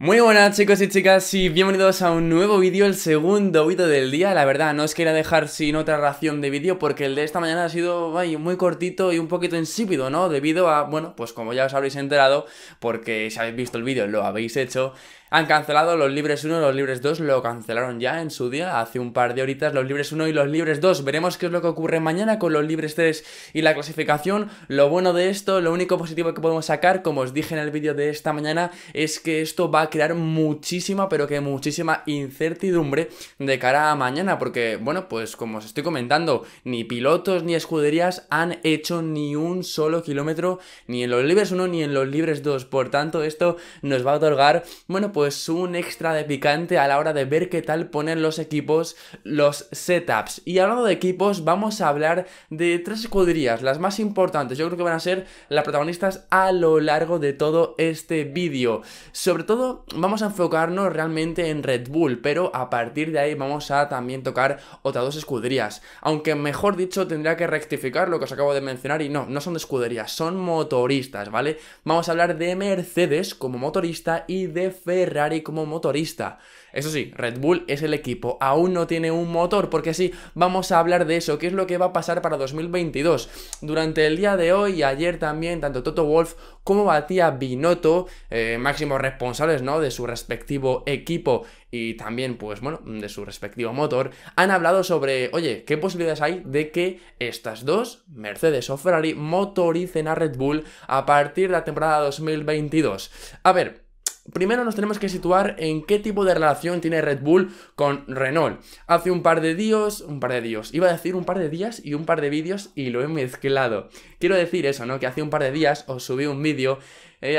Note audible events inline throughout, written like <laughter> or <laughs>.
Muy buenas chicos y chicas y bienvenidos a un nuevo vídeo, el segundo vídeo del día, la verdad no os quería dejar sin otra ración de vídeo porque el de esta mañana ha sido muy cortito y un poquito insípido, ¿no? Debido a, bueno, pues como ya os habréis enterado, porque si habéis visto el vídeo lo habéis hecho, han cancelado los libres 1, los libres 2, lo cancelaron ya en su día, hace un par de horitas, los libres 1 y los libres 2. Veremos qué es lo que ocurre mañana con los libres 3 y la clasificación. Lo bueno de esto, lo único positivo que podemos sacar, como os dije en el vídeo de esta mañana, es que esto va a crear muchísima, pero que muchísima incertidumbre de cara a mañana, porque, bueno, pues como os estoy comentando, ni pilotos ni escuderías han hecho ni un solo kilómetro, ni en los libres 1 ni en los libres 2. Por tanto, esto nos va a otorgar, bueno, pues pues un extra de picante a la hora de ver qué tal ponen los equipos los setups. Y hablando de equipos, vamos a hablar de tres escuderías, las más importantes. Yo creo que van a ser las protagonistas a lo largo de todo este vídeo. Sobre todo, vamos a enfocarnos realmente en Red Bull, pero a partir de ahí vamos a también tocar otras dos escuderías. Aunque mejor dicho, tendría que rectificar lo que os acabo de mencionar y no, no son de escuderías, son motoristas, ¿vale? Vamos a hablar de Mercedes como motorista y de Ferrari Ferrari como motorista. Eso sí, Red Bull es el equipo, aún no tiene un motor, porque sí, vamos a hablar de eso, qué es lo que va a pasar para 2022. Durante el día de hoy y ayer también, tanto Toto Wolf como Batía Binotto, eh, máximos responsables, ¿no?, de su respectivo equipo y también, pues bueno, de su respectivo motor, han hablado sobre, oye, ¿qué posibilidades hay de que estas dos, Mercedes o Ferrari, motoricen a Red Bull a partir de la temporada 2022? A ver, primero nos tenemos que situar en qué tipo de relación tiene Red Bull con Renault. Hace un par de días, un par de días, iba a decir un par de días y un par de vídeos y lo he mezclado. Quiero decir eso, ¿no? Que hace un par de días os subí un vídeo eh,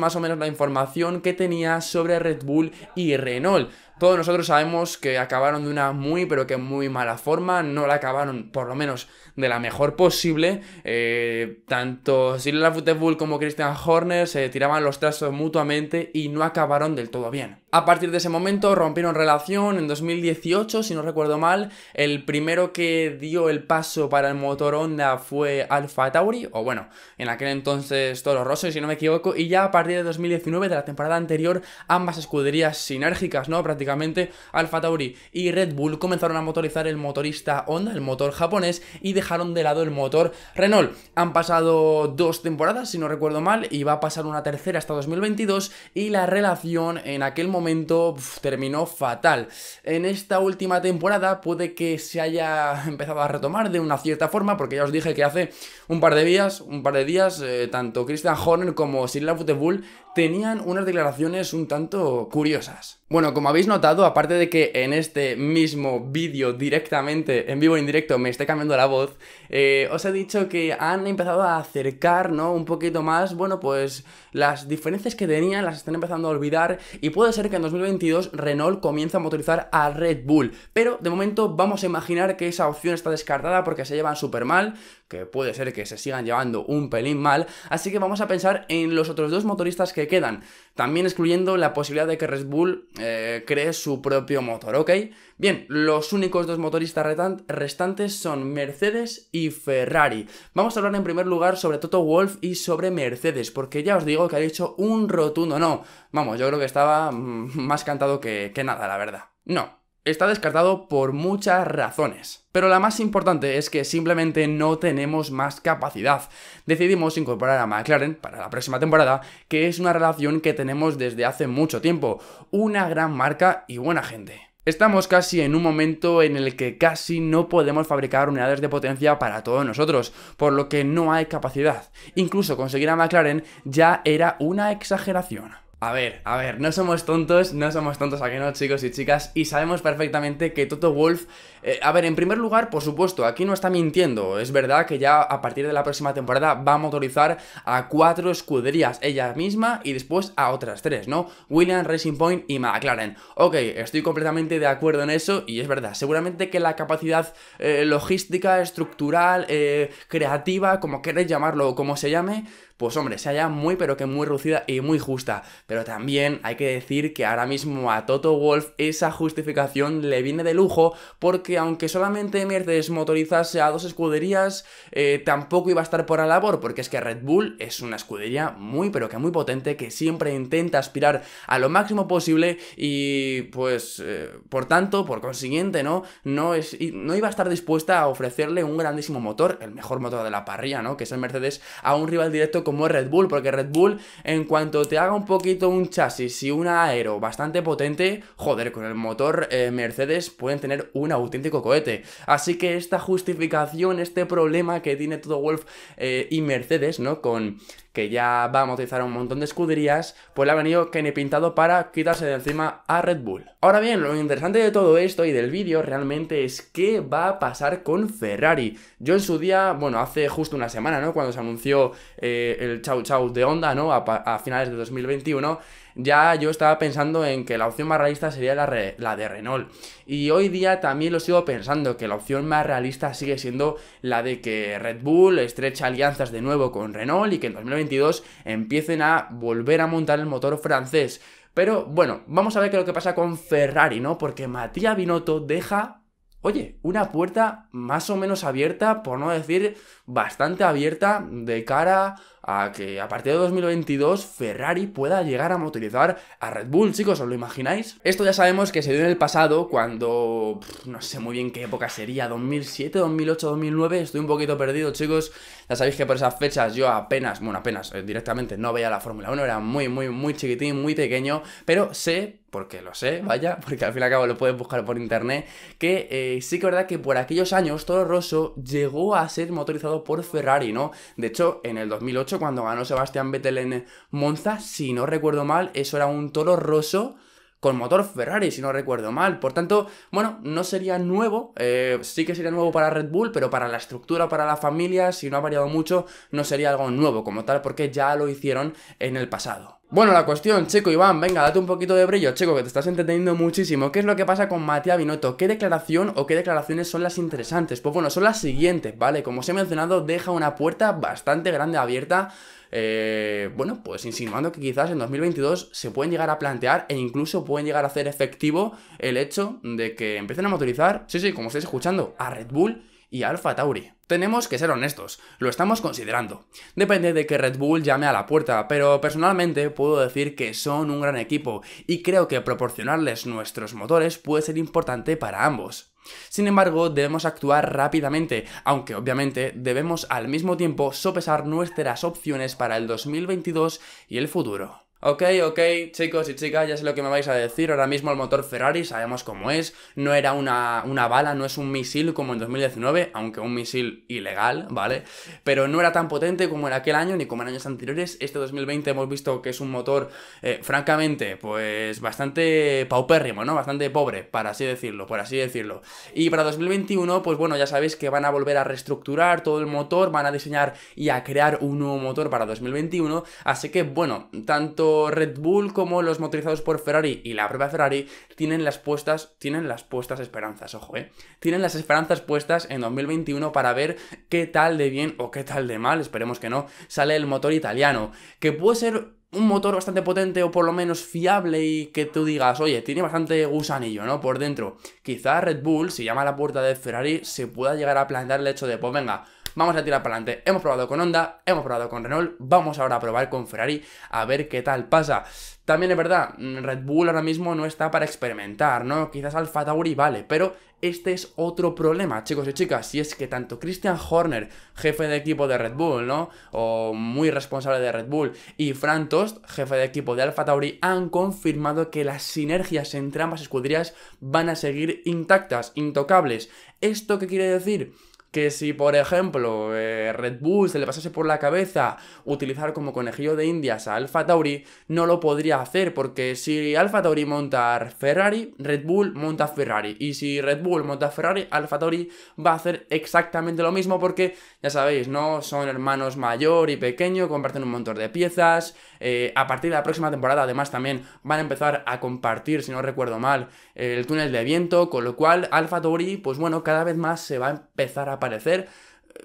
más o menos la información que tenía sobre Red Bull y Renault. Todos nosotros sabemos que acabaron de una muy, pero que muy mala forma, no la acabaron por lo menos de la mejor posible. Eh, tanto Silvia Futebol como Christian Horner se tiraban los trazos mutuamente y no acabaron del todo bien. A partir de ese momento rompieron relación en 2018, si no recuerdo mal. El primero que dio el paso para el motor Honda fue Alfa Tauri, o bueno, en aquel entonces Toro Rosso, si no me equivoco. Y ya a partir de 2019, de la temporada anterior, ambas escuderías sinérgicas, ¿no? Prácticamente Alfa Tauri y Red Bull comenzaron a motorizar el motorista Honda, el motor japonés, y dejaron de lado el motor Renault. Han pasado dos temporadas, si no recuerdo mal, y va a pasar una tercera hasta 2022, y la relación en aquel momento momento terminó fatal. En esta última temporada puede que se haya <laughs> empezado a retomar de una cierta forma, porque ya os dije que hace un par de días, un par de días, eh, tanto Christian Horner como Sir Futebol tenían unas declaraciones un tanto curiosas. Bueno, como habéis notado, aparte de que en este mismo vídeo directamente, en vivo e indirecto, me esté cambiando la voz, eh, os he dicho que han empezado a acercar, ¿no? Un poquito más, bueno, pues las diferencias que tenían las están empezando a olvidar y puede ser que en 2022 Renault comience a motorizar a Red Bull, pero de momento vamos a imaginar que esa opción está descartada porque se llevan súper mal, que puede ser que se sigan llevando un pelín mal, así que vamos a pensar en los otros dos motoristas que quedan. También excluyendo la posibilidad de que Red Bull eh, cree su propio motor, ¿ok? Bien, los únicos dos motoristas restantes son Mercedes y Ferrari. Vamos a hablar en primer lugar sobre Toto Wolf y sobre Mercedes, porque ya os digo que ha dicho un rotundo no. Vamos, yo creo que estaba mm, <laughs> más cantado que, que nada, la verdad. No, Está descartado por muchas razones, pero la más importante es que simplemente no tenemos más capacidad. Decidimos incorporar a McLaren para la próxima temporada, que es una relación que tenemos desde hace mucho tiempo, una gran marca y buena gente. Estamos casi en un momento en el que casi no podemos fabricar unidades de potencia para todos nosotros, por lo que no hay capacidad. Incluso conseguir a McLaren ya era una exageración. A ver, a ver, no somos tontos, no somos tontos aquí no, chicos y chicas, y sabemos perfectamente que Toto Wolf, eh, a ver, en primer lugar, por supuesto, aquí no está mintiendo, es verdad que ya a partir de la próxima temporada va a motorizar a cuatro escuderías, ella misma y después a otras tres, ¿no? William, Racing Point y McLaren. Ok, estoy completamente de acuerdo en eso, y es verdad, seguramente que la capacidad eh, logística, estructural, eh, creativa, como queréis llamarlo o como se llame, pues hombre, se ya muy pero que muy rucida y muy justa. Pero también hay que decir que ahora mismo a Toto Wolf esa justificación le viene de lujo porque aunque solamente Mercedes motorizase a dos escuderías, eh, tampoco iba a estar por la labor porque es que Red Bull es una escudería muy pero que muy potente que siempre intenta aspirar a lo máximo posible y pues eh, por tanto, por consiguiente, ¿no? No, es, no iba a estar dispuesta a ofrecerle un grandísimo motor, el mejor motor de la parrilla, ¿no? Que es el Mercedes, a un rival directo como Red Bull, porque Red Bull, en cuanto te haga un poquito un chasis y un aero bastante potente, joder, con el motor eh, Mercedes pueden tener un auténtico cohete. Así que esta justificación, este problema que tiene todo Wolf eh, y Mercedes, ¿no? Con que ya va a amortizar un montón de escuderías, pues le ha venido Kenny pintado para quitarse de encima a Red Bull. Ahora bien, lo interesante de todo esto y del vídeo realmente es qué va a pasar con Ferrari. Yo en su día, bueno, hace justo una semana, ¿no? Cuando se anunció eh, el chau chau de Honda, ¿no? a finales de 2021 ya yo estaba pensando en que la opción más realista sería la, de Renault. Y hoy día también lo sigo pensando, que la opción más realista sigue siendo la de que Red Bull estrecha alianzas de nuevo con Renault y que en 2022 empiecen a volver a montar el motor francés. Pero bueno, vamos a ver qué es lo que pasa con Ferrari, ¿no? Porque Matías Binotto deja oye, una puerta más o menos abierta, por no decir bastante abierta, de cara a que a partir de 2022 Ferrari pueda llegar a motorizar a Red Bull, chicos, ¿os lo imagináis? Esto ya sabemos que se dio en el pasado cuando, no sé muy bien qué época sería, 2007, 2008, 2009, estoy un poquito perdido, chicos, ya sabéis que por esas fechas yo apenas, bueno, apenas, eh, directamente no veía la Fórmula 1, era muy, muy, muy chiquitín, muy pequeño, pero sé porque lo sé, vaya, <laughs> porque al fin y al cabo lo puedes buscar por internet, que eh, sí que es verdad que por aquellos años Toro Rosso llegó a ser motorizado por Ferrari, ¿no? De hecho, en el 2008 cuando ganó Sebastián Vettel en Monza. Si no recuerdo mal, eso era un toro roso con motor Ferrari, si no recuerdo mal. Por tanto, bueno, no sería nuevo, eh, sí que sería nuevo para Red Bull, pero para la estructura, para la familia, si no ha variado mucho, no sería algo nuevo como tal, porque ya lo hicieron en el pasado. Bueno, la cuestión, Checo Iván, venga, date un poquito de brillo, Checo, que te estás entendiendo muchísimo. ¿Qué es lo que pasa con Matías Binotto? ¿Qué declaración o qué declaraciones son las interesantes? Pues bueno, son las siguientes, ¿vale? Como os he mencionado, deja una puerta bastante grande abierta eh, bueno, pues insinuando que quizás en 2022 se pueden llegar a plantear e incluso pueden llegar a hacer efectivo el hecho de que empiecen a motorizar, sí, sí, como estáis escuchando, a Red Bull y Alfa Tauri. Tenemos que ser honestos, lo estamos considerando. Depende de que Red Bull llame a la puerta, pero personalmente puedo decir que son un gran equipo y creo que proporcionarles nuestros motores puede ser importante para ambos. Sin embargo, debemos actuar rápidamente, aunque obviamente debemos al mismo tiempo sopesar nuestras opciones para el 2022 y el futuro. Ok, ok, chicos y chicas, ya sé lo que me vais a decir. Ahora mismo el motor Ferrari sabemos cómo es. No era una, bala, no es un misil como en 2019, aunque un misil ilegal, ¿vale? Pero no era tan potente como en aquel año ni como en años anteriores. Este 2020 hemos visto que es un motor, eh, francamente, pues bastante paupérrimo, ¿no? Bastante pobre, para así decirlo, por así decirlo. Y para 2021, pues bueno, ya sabéis que van a volver a reestructurar todo el motor, van a diseñar y a crear un nuevo motor para 2021. Así que, bueno, tanto Red Bull como los motorizados por Ferrari y la propia Ferrari tienen las puestas, tienen las puestas esperanzas, ojo, eh. Tienen las esperanzas puestas en 2021 para ver qué tal de bien o qué tal de mal, esperemos que no, sale el motor italiano, que puede ser un motor bastante potente o por lo menos fiable y que tú digas, oye, tiene bastante gusanillo, ¿no? Por dentro. Quizá Red Bull, si llama a la puerta de Ferrari, se pueda llegar a plantear el hecho de, pues venga, vamos a tirar para adelante. Hemos probado con Honda, hemos probado con Renault, vamos ahora a probar con Ferrari a ver qué tal pasa. También es verdad, mm, Red Bull ahora mismo no está para experimentar, ¿no? Quizás Alfa Tauri vale, pero este es otro problema, chicos y chicas, Si es que tanto Christian Horner, jefe de equipo de Red Bull, ¿no? O muy responsable de Red Bull, y Fran Tost, jefe de equipo de Alfa Tauri, han confirmado que las sinergias entre ambas escuderías van a seguir intactas, intocables. ¿Esto qué quiere decir? que si, por ejemplo, eh, Red Bull se le pasase por la cabeza utilizar como conejillo de indias a Alfa Tauri, no lo podría hacer, porque si Alfa Tauri monta Ferrari, Red Bull monta Ferrari. Y si Red Bull monta Ferrari, Alfa Tauri va a hacer exactamente lo mismo, porque ya sabéis, ¿no? Son hermanos mayor y pequeño, comparten un montón de piezas, eh, a partir de la próxima temporada, además, también van a empezar a compartir, si no recuerdo mal, el túnel de viento, con lo cual Alpha Tauri, pues bueno, cada vez más se va a empezar a aparecer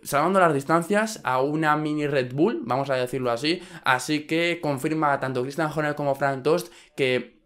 salvando las distancias a una mini Red Bull, vamos a decirlo así. Así que confirma tanto Christian Horner como Frank Tost que.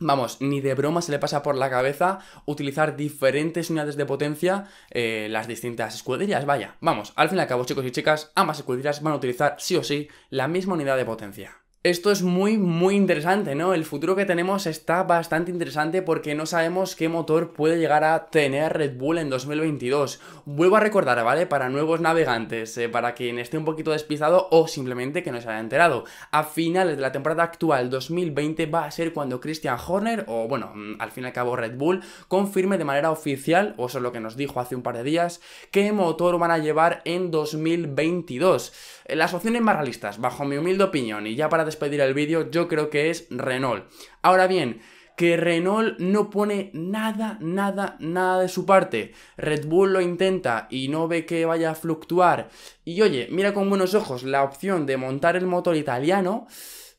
Vamos, ni de broma se le pasa por la cabeza utilizar diferentes unidades de potencia eh, las distintas escuderías. Vaya, vamos, al fin y al cabo, chicos y chicas, ambas escuderías van a utilizar sí o sí la misma unidad de potencia. Esto es muy, muy interesante, ¿no? El futuro que tenemos está bastante interesante porque no sabemos qué motor puede llegar a tener Red Bull en 2022. Vuelvo a recordar, ¿vale? Para nuevos navegantes, eh, para quien esté un poquito despistado o simplemente que no se haya enterado. A finales de la temporada actual 2020 va a ser cuando Christian Horner, o bueno, mm, al fin y al cabo Red Bull, confirme de manera oficial, o eso es lo que nos dijo hace un par de días, qué motor van a llevar en 2022. Eh, las opciones más realistas, bajo mi humilde opinión, y ya para despedir el vídeo, yo creo que es Renault. Ahora bien, que Renault no pone nada, nada, nada de su parte. Red Bull lo intenta y no ve que vaya a fluctuar. Y oye, mira con buenos ojos la opción de montar el motor italiano.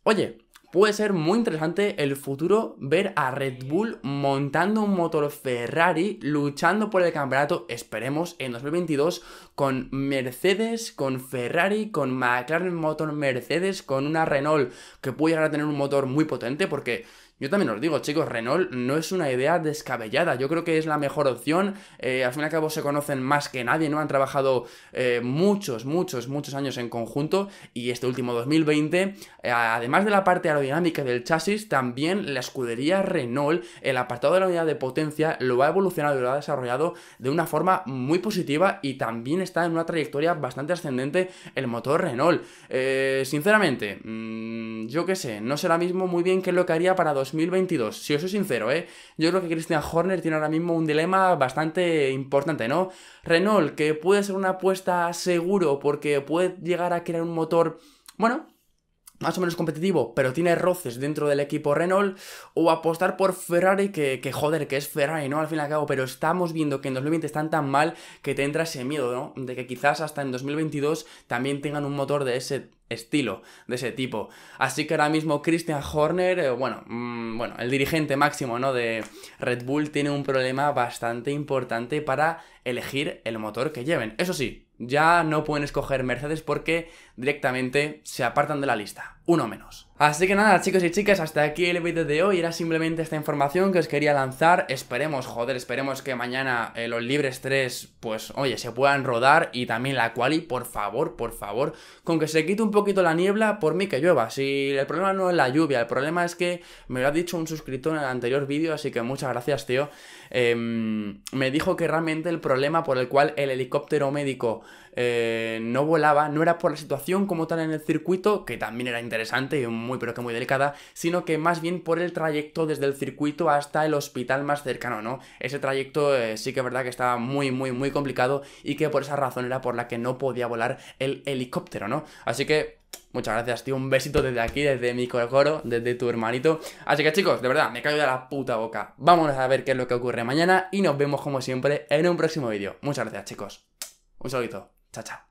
Oye, puede ser muy interesante el futuro ver a Red Bull montando un motor Ferrari, luchando por el campeonato, esperemos, en 2022 con Mercedes, con Ferrari, con McLaren motor Mercedes, con una Renault que puede llegar a tener un motor muy potente porque yo también os digo, chicos, Renault no es una idea descabellada. Yo creo que es la mejor opción. Eh, al fin y al cabo se conocen más que nadie, ¿no? Han trabajado eh, muchos, muchos, muchos años en conjunto. Y este último 2020, eh, además de la parte aerodinámica del chasis, también la escudería Renault, el apartado de la unidad de potencia, lo ha evolucionado y lo ha desarrollado de una forma muy positiva. Y también está en una trayectoria bastante ascendente el motor Renault. sinceramente, mm, yo qué sé, no sé ahora mismo muy bien qué es lo que haría para 2022. Si os soy sincero, ¿eh? yo creo que Christian Horner tiene ahora mismo un dilema bastante importante, ¿no? Renault, que puede ser una apuesta seguro porque puede llegar a crear un motor, bueno, más o menos competitivo, pero tiene roces dentro del equipo Renault, o apostar por Ferrari, que, que, joder, que es Ferrari, ¿no? Al fin y al cabo, pero estamos viendo que en 2020 están tan mal que te entra ese miedo, ¿no? De que quizás hasta en 2022 también tengan un motor de ese estilo de ese tipo. Así que ahora mismo Christian Horner, eh, bueno, mm, bueno, el dirigente máximo ¿no? de Red Bull tiene un problema bastante importante para elegir el motor que lleven. Eso sí, ya no pueden escoger Mercedes porque directamente se apartan de la lista uno menos. Así que nada chicos y chicas, hasta aquí el vídeo de hoy, era simplemente esta información que os quería lanzar, esperemos, joder, esperemos que mañana eh, los libres tres, pues oye, se puedan rodar y también la quali, por favor, por favor, con que se quite un poquito la niebla, por mí que llueva, si el problema no es la lluvia, el problema es que me lo ha dicho un suscriptor en el anterior vídeo, así que muchas gracias tío, em, me dijo que realmente el problema por el cual el helicóptero médico eh, no volaba, no era por la situación como tal en el circuito, que también era interesante y muy, pero que muy delicada, sino que más bien por el trayecto desde el circuito hasta el hospital más cercano, ¿no? Ese trayecto eh, sí que es verdad que estaba muy, muy, muy complicado y que por esa razón era por la que no podía volar el helicóptero, ¿no? Así que Muchas gracias, tío. Un besito desde aquí, desde mi coro, desde tu hermanito. Así que chicos, de verdad, me caigo de la puta boca. Vámonos a ver qué es lo que ocurre mañana y nos vemos como siempre en un próximo vídeo. Muchas gracias, chicos. Un saludito. Chao, chao.